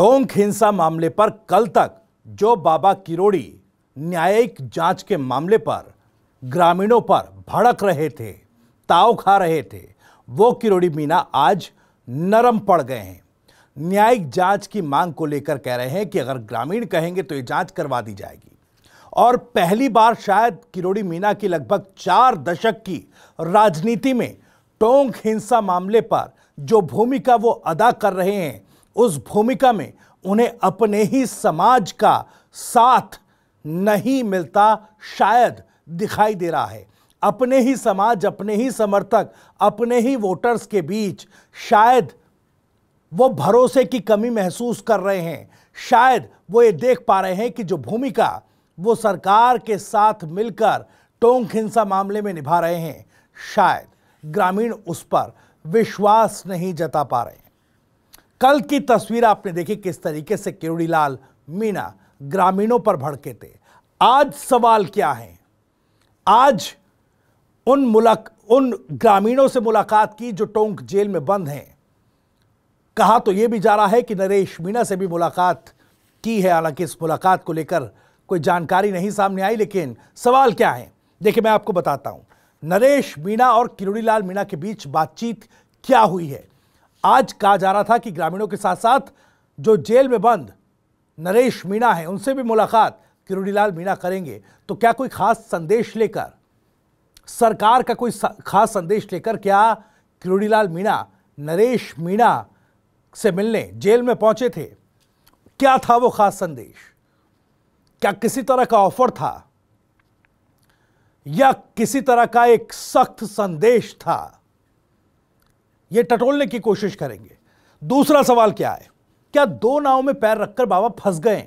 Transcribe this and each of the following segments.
टोंक हिंसा मामले पर कल तक जो बाबा किरोड़ी न्यायिक जांच के मामले पर ग्रामीणों पर भड़क रहे थे ताव खा रहे थे वो किरोड़ी मीना आज नरम पड़ गए हैं न्यायिक जांच की मांग को लेकर कह रहे हैं कि अगर ग्रामीण कहेंगे तो ये जांच करवा दी जाएगी और पहली बार शायद किरोड़ी मीना की लगभग चार दशक की राजनीति में टोंक हिंसा मामले पर जो भूमिका वो अदा कर रहे हैं उस भूमिका में उन्हें अपने ही समाज का साथ नहीं मिलता शायद दिखाई दे रहा है अपने ही समाज अपने ही समर्थक अपने ही वोटर्स के बीच शायद वो भरोसे की कमी महसूस कर रहे हैं शायद वो ये देख पा रहे हैं कि जो भूमिका वो सरकार के साथ मिलकर टोंक हिंसा मामले में निभा रहे हैं शायद ग्रामीण उस पर विश्वास नहीं जता पा रहे कल की तस्वीर आपने देखी किस तरीके से केवड़ीलाल मीणा ग्रामीणों पर भड़के थे आज सवाल क्या है आज उन मुलाक उन ग्रामीणों से मुलाकात की जो टोंक जेल में बंद हैं कहा तो यह भी जा रहा है कि नरेश मीणा से भी मुलाकात की है हालांकि इस मुलाकात को लेकर कोई जानकारी नहीं सामने आई लेकिन सवाल क्या है देखिए मैं आपको बताता हूं नरेश मीणा और किरोड़ीलाल मीणा के बीच बातचीत क्या हुई है आज कहा जा रहा था कि ग्रामीणों के साथ साथ जो जेल में बंद नरेश मीणा है उनसे भी मुलाकात किरोड़ीलाल मीणा करेंगे तो क्या कोई खास संदेश लेकर सरकार का कोई खास संदेश लेकर क्या किरोड़ीलाल मीणा नरेश मीणा से मिलने जेल में पहुंचे थे क्या था वो खास संदेश क्या किसी तरह का ऑफर था या किसी तरह का एक सख्त संदेश था ये टटोलने की कोशिश करेंगे दूसरा सवाल क्या है क्या दो नाव में पैर रखकर बाबा फंस गए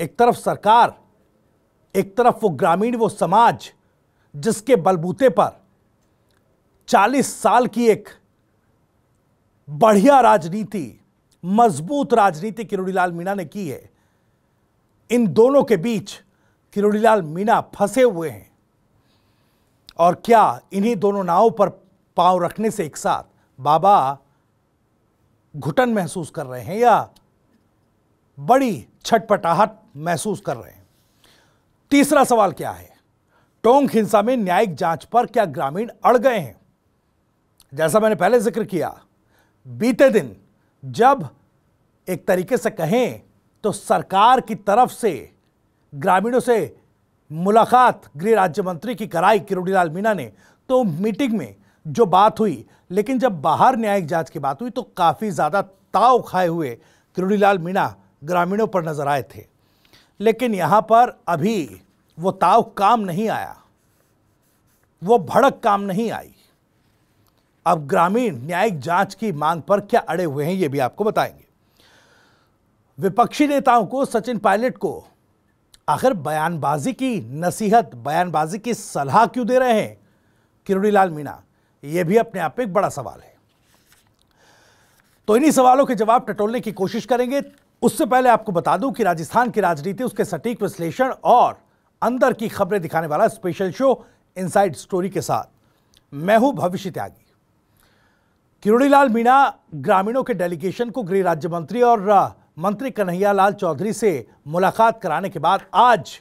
एक तरफ सरकार एक तरफ वो ग्रामीण वो समाज जिसके बलबूते पर 40 साल की एक बढ़िया राजनीति मजबूत राजनीति किरोड़ीलाल मीणा ने की है इन दोनों के बीच किरोड़ीलाल मीणा फंसे हुए हैं और क्या इन्हीं दोनों नावों पर पांव रखने से एक साथ बाबा घुटन महसूस कर रहे हैं या बड़ी छटपटाहट महसूस कर रहे हैं तीसरा सवाल क्या है टोंग हिंसा में न्यायिक जांच पर क्या ग्रामीण अड़ गए हैं जैसा मैंने पहले जिक्र किया बीते दिन जब एक तरीके से कहें तो सरकार की तरफ से ग्रामीणों से मुलाकात गृह राज्य मंत्री की कराई किरोड़ीलाल मीणा ने तो मीटिंग में जो बात हुई लेकिन जब बाहर न्यायिक जांच की बात हुई तो काफ़ी ज़्यादा ताव खाए हुए किरोड़ीलाल मीणा ग्रामीणों पर नजर आए थे लेकिन यहां पर अभी वो ताव काम नहीं आया वो भड़क काम नहीं आई अब ग्रामीण न्यायिक जांच की मांग पर क्या अड़े हुए हैं ये भी आपको बताएंगे विपक्षी नेताओं को सचिन पायलट को आखिर बयानबाजी की नसीहत बयानबाजी की सलाह क्यों दे रहे हैं किरोड़ीलाल मीणा यह भी अपने आप में एक बड़ा सवाल है तो इन्हीं सवालों के जवाब टटोलने की कोशिश करेंगे उससे पहले आपको बता दूं कि राजस्थान की राजनीति उसके सटीक विश्लेषण और अंदर की खबरें दिखाने वाला स्पेशल शो इनसाइड स्टोरी के साथ मैं हूं भविष्य त्यागी किरोड़ीलाल मीणा ग्रामीणों के डेलीगेशन को गृह राज्य मंत्री और मंत्री कन्हैया लाल चौधरी से मुलाकात कराने के बाद आज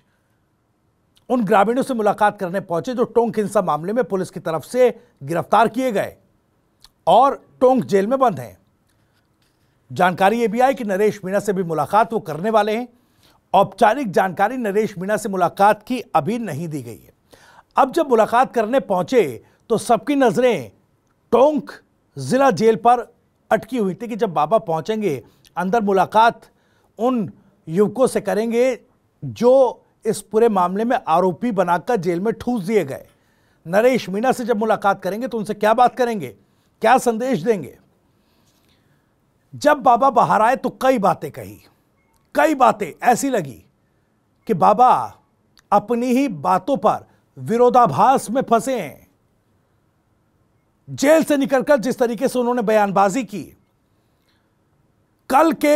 उन ग्रामीणों से मुलाकात करने पहुंचे जो टोंक हिंसा मामले में पुलिस की तरफ से गिरफ्तार किए गए और टोंक जेल में बंद हैं जानकारी ये भी आई कि नरेश मीणा से भी मुलाकात वो करने वाले हैं औपचारिक जानकारी नरेश मीणा से मुलाकात की अभी नहीं दी गई है अब जब मुलाकात करने पहुंचे तो सबकी नज़रें टोंक ज़िला जेल पर अटकी हुई थी कि जब बाबा पहुंचेंगे अंदर मुलाकात उन युवकों से करेंगे जो इस पूरे मामले में आरोपी बनाकर जेल में ठूस दिए गए नरेश मीणा से जब मुलाकात करेंगे तो उनसे क्या बात करेंगे क्या संदेश देंगे जब बाबा बाहर आए तो कई बातें कही कई बातें ऐसी लगी कि बाबा अपनी ही बातों पर विरोधाभास में फंसे हैं जेल से निकलकर जिस तरीके से उन्होंने बयानबाजी की कल के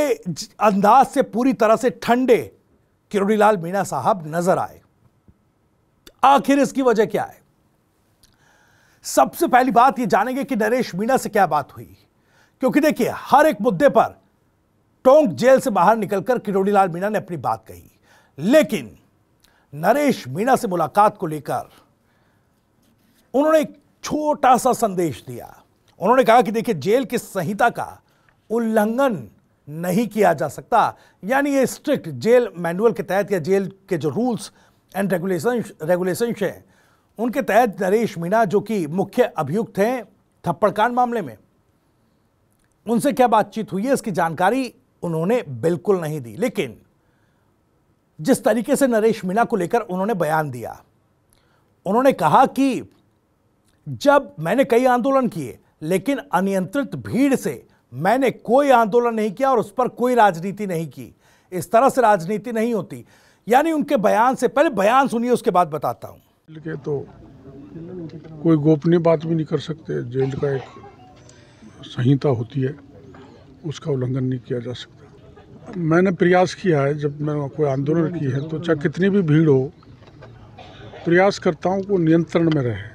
अंदाज से पूरी तरह से ठंडे किरोड़ीलाल मीणा साहब नजर आए आखिर इसकी वजह क्या है सबसे पहली बात ये जानेंगे कि नरेश मीणा से क्या बात हुई क्योंकि देखिए हर एक मुद्दे पर टोंक जेल से बाहर निकलकर किरोड़ीलाल मीणा ने अपनी बात कही लेकिन नरेश मीणा से मुलाकात को लेकर उन्होंने एक छोटा सा संदेश दिया उन्होंने कहा कि देखिए जेल की संहिता का उल्लंघन नहीं किया जा सकता यानी ये स्ट्रिक्ट जेल मैनुअल के तहत या जेल के जो रूल्स एंड रेगुलेशन रेगुलेशन हैं उनके तहत नरेश मीणा जो कि मुख्य अभियुक्त हैं थप्पड़कांड मामले में उनसे क्या बातचीत हुई है इसकी जानकारी उन्होंने बिल्कुल नहीं दी लेकिन जिस तरीके से नरेश मीणा को लेकर उन्होंने बयान दिया उन्होंने कहा कि जब मैंने कई आंदोलन किए लेकिन अनियंत्रित भीड़ से मैंने कोई आंदोलन नहीं किया और उस पर कोई राजनीति नहीं की इस तरह से राजनीति नहीं होती यानी उनके बयान से पहले बयान सुनिए उसके बाद बताता हूँ तो कोई गोपनीय बात भी नहीं कर सकते जेल का एक संहिता होती है उसका उल्लंघन नहीं किया जा सकता मैंने प्रयास किया है जब मैंने कोई आंदोलन की है तो चाहे कितनी भी भीड़ हो प्रयास करता हूँ वो नियंत्रण में रहे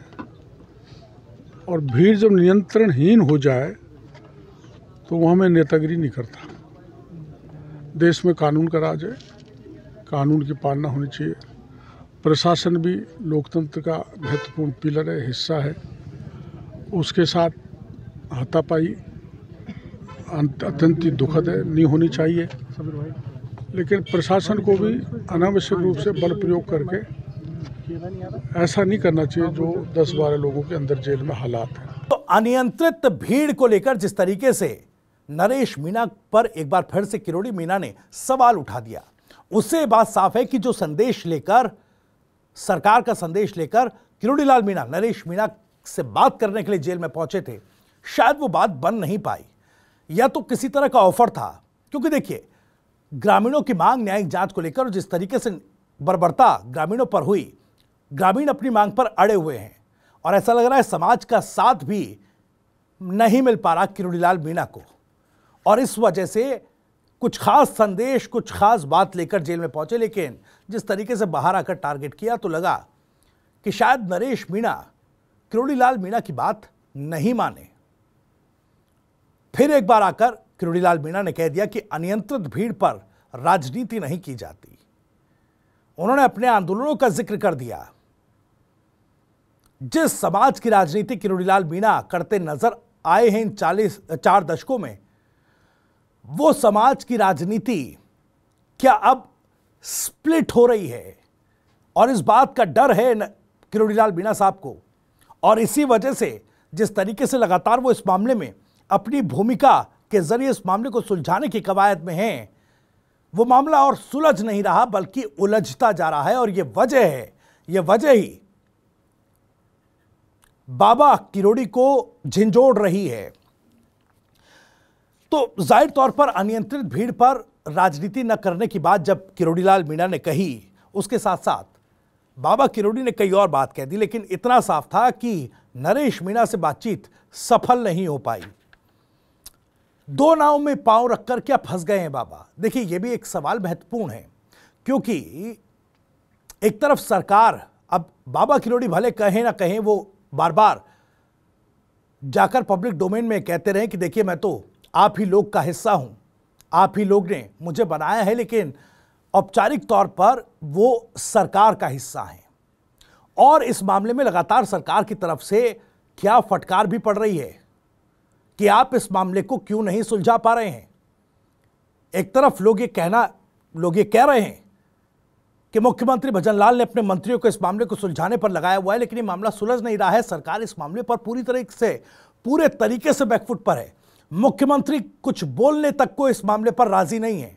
और भीड़ जब नियंत्रणहीन हो जाए तो वहाँ मैं नेतागिरी नहीं करता देश में कानून का राज है कानून की पालना होनी चाहिए प्रशासन भी लोकतंत्र का महत्वपूर्ण पिलर है हिस्सा है उसके साथ हाथापाई अत्यंत दुखद है नहीं होनी चाहिए लेकिन प्रशासन को भी अनावश्यक रूप से बल प्रयोग करके ऐसा नहीं करना चाहिए जो 10-12 लोगों के अंदर जेल में हालात हैं तो अनियंत्रित भीड़ को लेकर जिस तरीके से नरेश मीना पर एक बार फिर से किरोड़ी मीना ने सवाल उठा दिया उससे बात साफ है कि जो संदेश लेकर सरकार का संदेश लेकर किरोड़ीलाल मीणा नरेश मीणा से बात करने के लिए जेल में पहुंचे थे शायद वो बात बन नहीं पाई या तो किसी तरह का ऑफर था क्योंकि देखिए ग्रामीणों की मांग न्यायिक जांच को लेकर जिस तरीके से बर्बरता ग्रामीणों पर हुई ग्रामीण अपनी मांग पर अड़े हुए हैं और ऐसा लग रहा है समाज का साथ भी नहीं मिल पा रहा किरोड़ीलाल मीणा को और इस वजह से कुछ खास संदेश कुछ खास बात लेकर जेल में पहुंचे लेकिन जिस तरीके से बाहर आकर टारगेट किया तो लगा कि शायद नरेश मीणा किरोड़ीलाल मीणा की बात नहीं माने फिर एक बार आकर किरोड़ीलाल मीणा ने कह दिया कि अनियंत्रित भीड़ पर राजनीति नहीं की जाती उन्होंने अपने आंदोलनों का जिक्र कर दिया जिस समाज की राजनीति किरोड़ीलाल मीणा करते नजर आए हैं इन चालीस चार दशकों में वो समाज की राजनीति क्या अब स्प्लिट हो रही है और इस बात का डर है किरोड़ीलाल बीना साहब को और इसी वजह से जिस तरीके से लगातार वो इस मामले में अपनी भूमिका के जरिए इस मामले को सुलझाने की कवायद में हैं वो मामला और सुलझ नहीं रहा बल्कि उलझता जा रहा है और ये वजह है ये वजह ही बाबा किरोड़ी को झिंझोड़ रही है तो जाहिर तौर पर अनियंत्रित भीड़ पर राजनीति न करने की बात जब किरोड़ीलाल मीणा ने कही उसके साथ साथ बाबा किरोड़ी ने कई और बात कह दी लेकिन इतना साफ था कि नरेश मीणा से बातचीत सफल नहीं हो पाई दो नाव में पांव रखकर क्या फंस गए हैं बाबा देखिए यह भी एक सवाल महत्वपूर्ण है क्योंकि एक तरफ सरकार अब बाबा किरोड़ी भले कहें ना कहें वो बार बार जाकर पब्लिक डोमेन में कहते रहे कि देखिए मैं तो आप ही लोग का हिस्सा हूं आप ही लोग ने मुझे बनाया है लेकिन औपचारिक तौर पर वो सरकार का हिस्सा है और इस मामले में लगातार सरकार की तरफ से क्या फटकार भी पड़ रही है कि आप इस मामले को क्यों नहीं सुलझा पा रहे हैं एक तरफ लोग ये कहना लोग ये कह रहे हैं कि मुख्यमंत्री भजन लाल ने अपने मंत्रियों को इस मामले को सुलझाने पर लगाया हुआ है लेकिन ये मामला सुलझ नहीं रहा है सरकार इस मामले पर पूरी तरह से पूरे तरीके से बैकफुट पर है मुख्यमंत्री कुछ बोलने तक को इस मामले पर राजी नहीं है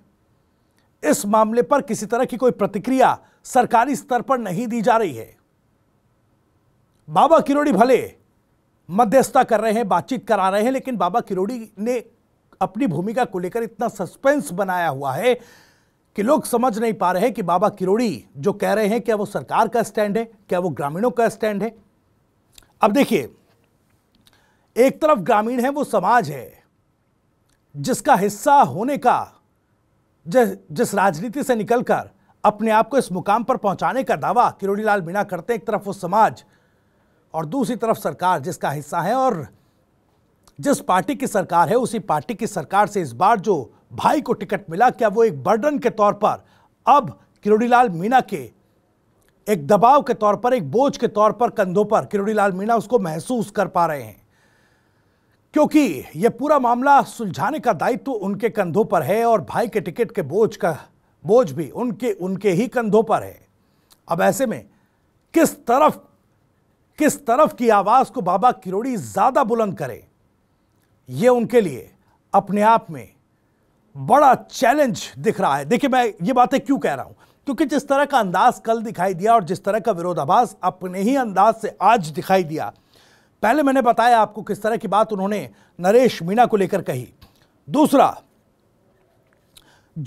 इस मामले पर किसी तरह की कोई प्रतिक्रिया सरकारी स्तर पर नहीं दी जा रही है बाबा किरोड़ी भले मध्यस्थता कर रहे हैं बातचीत करा रहे हैं लेकिन बाबा किरोड़ी ने अपनी भूमिका को लेकर इतना सस्पेंस बनाया हुआ है कि लोग समझ नहीं पा रहे हैं कि बाबा किरोड़ी जो कह रहे हैं क्या वो सरकार का स्टैंड है क्या वो ग्रामीणों का स्टैंड है अब देखिए एक तरफ ग्रामीण है वो समाज है जिसका हिस्सा होने का जिस राजनीति से निकलकर अपने आप को इस मुकाम पर पहुंचाने का दावा किरोड़ी लाल मीणा करते एक तरफ वो समाज और दूसरी तरफ सरकार जिसका हिस्सा है और जिस पार्टी की सरकार है उसी पार्टी की सरकार से इस बार जो भाई को टिकट मिला क्या वो एक बर्डन के तौर पर अब किरोड़ी लाल मीणा के एक दबाव के तौर पर एक बोझ के तौर पर कंधों पर किरोड़ी लाल मीणा उसको महसूस कर पा रहे हैं क्योंकि यह पूरा मामला सुलझाने का दायित्व तो उनके कंधों पर है और भाई के टिकट के बोझ का बोझ भी उनके उनके ही कंधों पर है अब ऐसे में किस तरफ किस तरफ की आवाज को बाबा किरोड़ी ज्यादा बुलंद करे यह उनके लिए अपने आप में बड़ा चैलेंज दिख रहा है देखिए मैं ये बातें क्यों कह रहा हूं क्योंकि जिस तरह का अंदाज कल दिखाई दिया और जिस तरह का विरोधाभास अपने ही अंदाज से आज दिखाई दिया पहले मैंने बताया आपको किस तरह की बात उन्होंने नरेश मीणा को लेकर कही दूसरा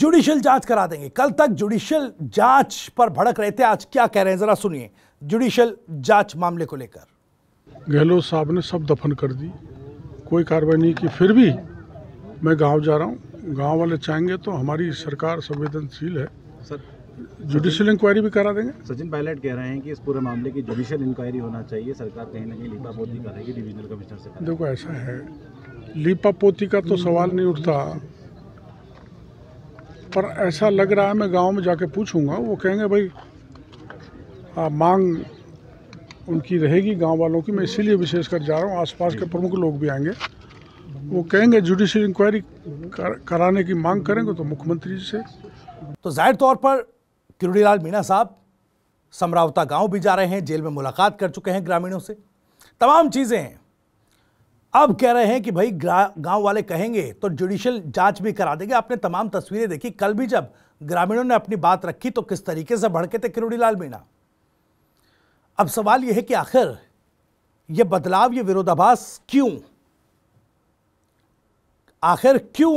जुडिशियल जांच करा देंगे कल तक जुडिशियल जांच पर भड़क रहे थे आज क्या कह रहे हैं जरा सुनिए जुडिशियल जांच मामले को लेकर गहलोत साहब ने सब दफन कर दी कोई कार्रवाई नहीं की फिर भी मैं गांव जा रहा हूं गांव वाले चाहेंगे तो हमारी सरकार संवेदनशील है सर जुडिशियल इंक्वायरी भी करा देंगे सचिन पायलट कह रहे हैं कि इस पूरे मामले की जुडिशियल इंक्वायरी होना चाहिए सरकार कहीं ना कहीं लिपा लीपापोती कराएगी डिविजनल कमिश्नर से देखो ऐसा है लिपा पोती का तो सवाल नहीं उठता पर ऐसा लग रहा है मैं गांव में जाके पूछूंगा वो कहेंगे भाई आ, मांग उनकी रहेगी गांव वालों की मैं इसीलिए विशेषकर जा रहा हूँ आसपास के प्रमुख लोग भी आएंगे वो कहेंगे जुडिशियल इंक्वायरी कर, कराने की मांग करेंगे तो मुख्यमंत्री जी से तो जाहिर तौर पर किरुड़ीलाल मीणा साहब समरावता गांव भी जा रहे हैं जेल में मुलाकात कर चुके हैं ग्रामीणों से तमाम चीज़ें हैं अब कह रहे हैं कि भाई गांव वाले कहेंगे तो जुडिशियल जांच भी करा देंगे आपने तमाम तस्वीरें देखी कल भी जब ग्रामीणों ने अपनी बात रखी तो किस तरीके से भड़के थे किरुड़ीलाल मीणा अब सवाल यह है कि आखिर यह बदलाव ये विरोधाभास क्यों आखिर क्यों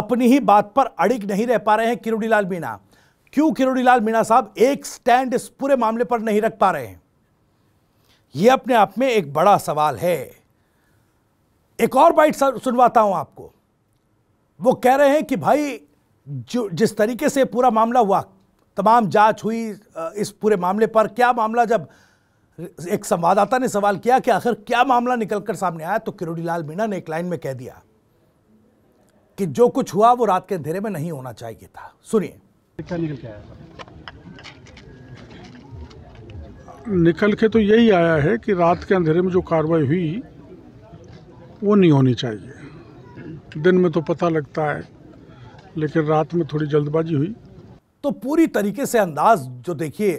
अपनी ही बात पर अड़िग नहीं रह पा रहे हैं किरुड़ीलाल मीणा क्यों लाल मीणा साहब एक स्टैंड इस पूरे मामले पर नहीं रख पा रहे हैं यह अपने आप में एक बड़ा सवाल है एक और बाइट सुनवाता हूं आपको वो कह रहे हैं कि भाई जो जिस तरीके से पूरा मामला हुआ तमाम जांच हुई इस पूरे मामले पर क्या मामला जब एक संवाददाता ने सवाल किया कि आखिर क्या मामला निकलकर सामने आया तो लाल मीणा ने एक लाइन में कह दिया कि जो कुछ हुआ वो रात के अंधेरे में नहीं होना चाहिए था सुनिए क्या निकल के आया निकल के तो यही आया है कि रात के अंधेरे में जो कार्रवाई हुई वो नहीं होनी चाहिए दिन में तो पता लगता है लेकिन रात में थोड़ी जल्दबाजी हुई तो पूरी तरीके से अंदाज जो देखिए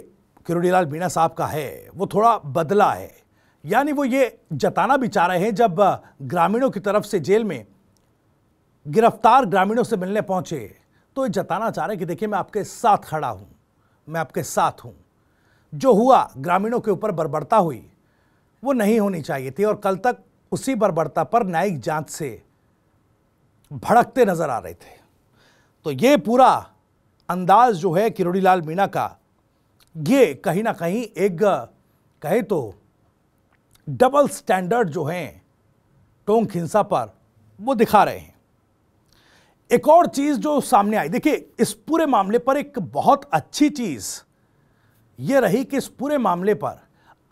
किरोड़ीलाल मीणा साहब का है वो थोड़ा बदला है यानी वो ये जताना भी चाह रहे हैं जब ग्रामीणों की तरफ से जेल में गिरफ्तार ग्रामीणों से मिलने पहुंचे तो ये जताना चाह रहे हैं कि देखिए मैं आपके साथ खड़ा हूँ मैं आपके साथ हूँ जो हुआ ग्रामीणों के ऊपर बर्बरता हुई वो नहीं होनी चाहिए थी और कल तक उसी बर्बरता पर न्यायिक जांच से भड़कते नजर आ रहे थे तो ये पूरा अंदाज जो है किरोड़ी लाल मीणा का ये कहीं ना कहीं एक कहे तो डबल स्टैंडर्ड जो हैं टोंक हिंसा पर वो दिखा रहे हैं एक और चीज़ जो सामने आई देखिए इस पूरे मामले पर एक बहुत अच्छी चीज़ ये रही कि इस पूरे मामले पर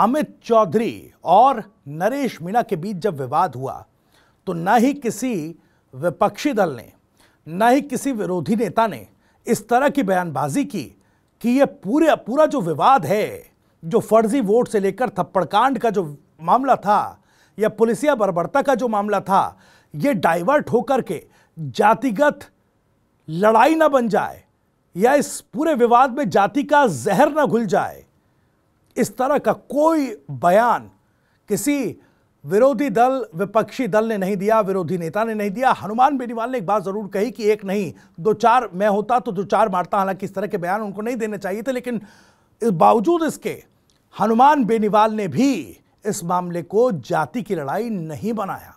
अमित चौधरी और नरेश मीणा के बीच जब विवाद हुआ तो न ही किसी विपक्षी दल ने ना ही किसी विरोधी नेता ने इस तरह की बयानबाजी की कि यह पूरे पूरा जो विवाद है जो फर्जी वोट से लेकर थप्पड़कांड का जो मामला था या पुलिसिया बर्बरता का जो मामला था ये डाइवर्ट होकर के जातिगत लड़ाई ना बन जाए या इस पूरे विवाद में जाति का जहर ना घुल जाए इस तरह का कोई बयान किसी विरोधी दल विपक्षी दल ने नहीं दिया विरोधी नेता ने नहीं दिया हनुमान बेनीवाल ने एक बात जरूर कही कि एक नहीं दो चार मैं होता तो दो चार मारता हालांकि इस तरह के बयान उनको नहीं देने चाहिए थे लेकिन इस बावजूद इसके हनुमान बेनीवाल ने भी इस मामले को जाति की लड़ाई नहीं बनाया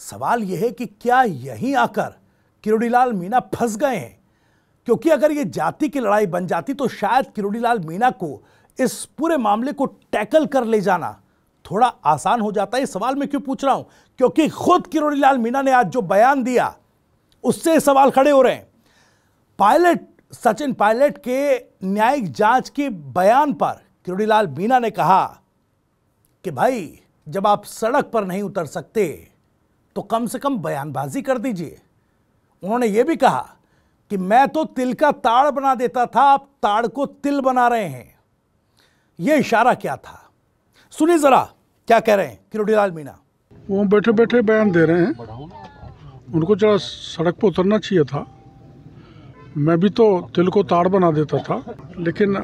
सवाल यह है कि क्या यहीं आकर किरोड़ीलाल मीना फंस गए हैं क्योंकि अगर ये जाति की लड़ाई बन जाती तो शायद किरोड़ीलाल मीना को इस पूरे मामले को टैकल कर ले जाना थोड़ा आसान हो जाता है सवाल मैं क्यों पूछ रहा हूं क्योंकि खुद किरोड़ीलाल मीना ने आज जो बयान दिया उससे सवाल खड़े हो रहे हैं पायलट सचिन पायलट के न्यायिक जांच के बयान पर किरोड़ीलाल मीना ने कहा कि भाई जब आप सड़क पर नहीं उतर सकते तो कम से कम बयानबाजी कर दीजिए उन्होंने ये भी कहा कि मैं तो तिल का ताड़ बना देता था आप ताड़ को तिल बना रहे हैं यह इशारा क्या था सुनिए जरा क्या कह रहे हैं किरोडीलाल मीणा वो बैठे बैठे बयान दे रहे हैं उनको जरा सड़क पर उतरना चाहिए था मैं भी तो तिल को ताड़ बना देता था लेकिन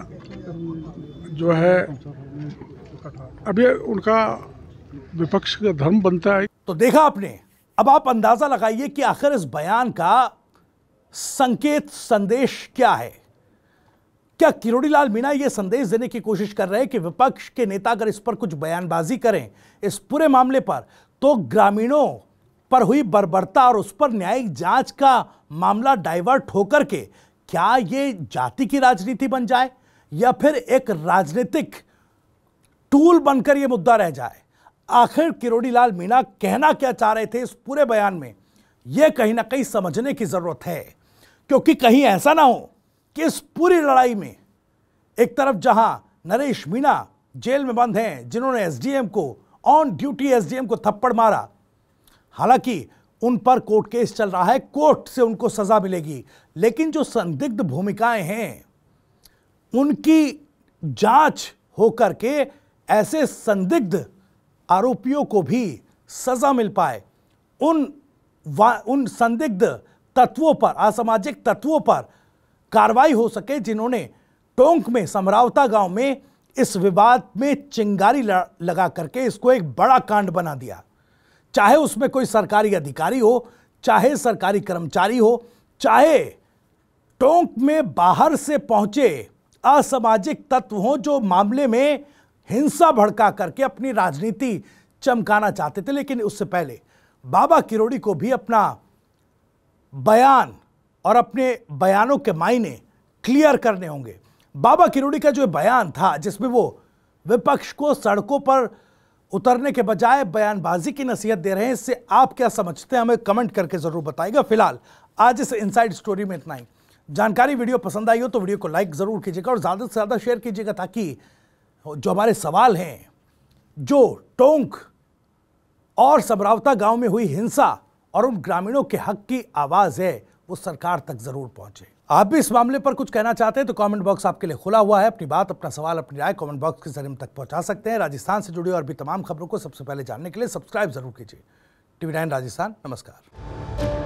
जो है अभी उनका विपक्ष का धर्म बनता है तो देखा आपने अब आप अंदाज़ा लगाइए कि आखिर इस बयान का संकेत संदेश क्या है क्या किरोड़ीलाल मीणा यह संदेश देने की कोशिश कर रहे हैं कि विपक्ष के नेता अगर इस पर कुछ बयानबाजी करें इस पूरे मामले पर तो ग्रामीणों पर हुई बर्बरता और उस पर न्यायिक जांच का मामला डाइवर्ट होकर के क्या ये जाति की राजनीति बन जाए या फिर एक राजनीतिक टूल बनकर यह मुद्दा रह जाए आखिर किरोड़ी लाल मीणा कहना क्या चाह रहे थे इस पूरे बयान में यह कहीं ना कहीं समझने की ज़रूरत है क्योंकि कहीं ऐसा ना हो कि इस पूरी लड़ाई में एक तरफ जहां नरेश मीणा जेल में बंद हैं जिन्होंने एसडीएम को ऑन ड्यूटी एसडीएम को थप्पड़ मारा हालांकि उन पर कोर्ट केस चल रहा है कोर्ट से उनको सजा मिलेगी लेकिन जो संदिग्ध भूमिकाएं हैं उनकी जांच होकर के ऐसे संदिग्ध आरोपियों को भी सजा मिल पाए उन उन संदिग्ध तत्वों पर असामाजिक तत्वों पर कार्रवाई हो सके जिन्होंने टोंक में समरावता गांव में इस विवाद में चिंगारी लगा करके इसको एक बड़ा कांड बना दिया चाहे उसमें कोई सरकारी अधिकारी हो चाहे सरकारी कर्मचारी हो चाहे टोंक में बाहर से पहुंचे असामाजिक तत्व हों जो मामले में हिंसा भड़का करके अपनी राजनीति चमकाना चाहते थे लेकिन उससे पहले बाबा किरोड़ी को भी अपना बयान और अपने बयानों के मायने क्लियर करने होंगे बाबा किरोड़ी का जो बयान था जिसमें वो विपक्ष को सड़कों पर उतरने के बजाय बयानबाजी की नसीहत दे रहे हैं इससे आप क्या समझते हैं हमें कमेंट करके ज़रूर बताएगा फिलहाल आज इस इनसाइड स्टोरी में इतना ही जानकारी वीडियो पसंद आई हो तो वीडियो को लाइक ज़रूर कीजिएगा और ज़्यादा से ज़्यादा शेयर कीजिएगा ताकि जो हमारे सवाल हैं जो टोंक और सबरावता गांव में हुई हिंसा और उन ग्रामीणों के हक की आवाज़ है वो सरकार तक ज़रूर पहुंचे आप भी इस मामले पर कुछ कहना चाहते हैं तो कमेंट बॉक्स आपके लिए खुला हुआ है अपनी बात अपना सवाल अपनी राय कमेंट बॉक्स के जरिए तक पहुंचा सकते हैं राजस्थान से जुड़ी और भी तमाम खबरों को सबसे पहले जानने के लिए सब्सक्राइब जरूर कीजिए टीवी नाइन राजस्थान नमस्कार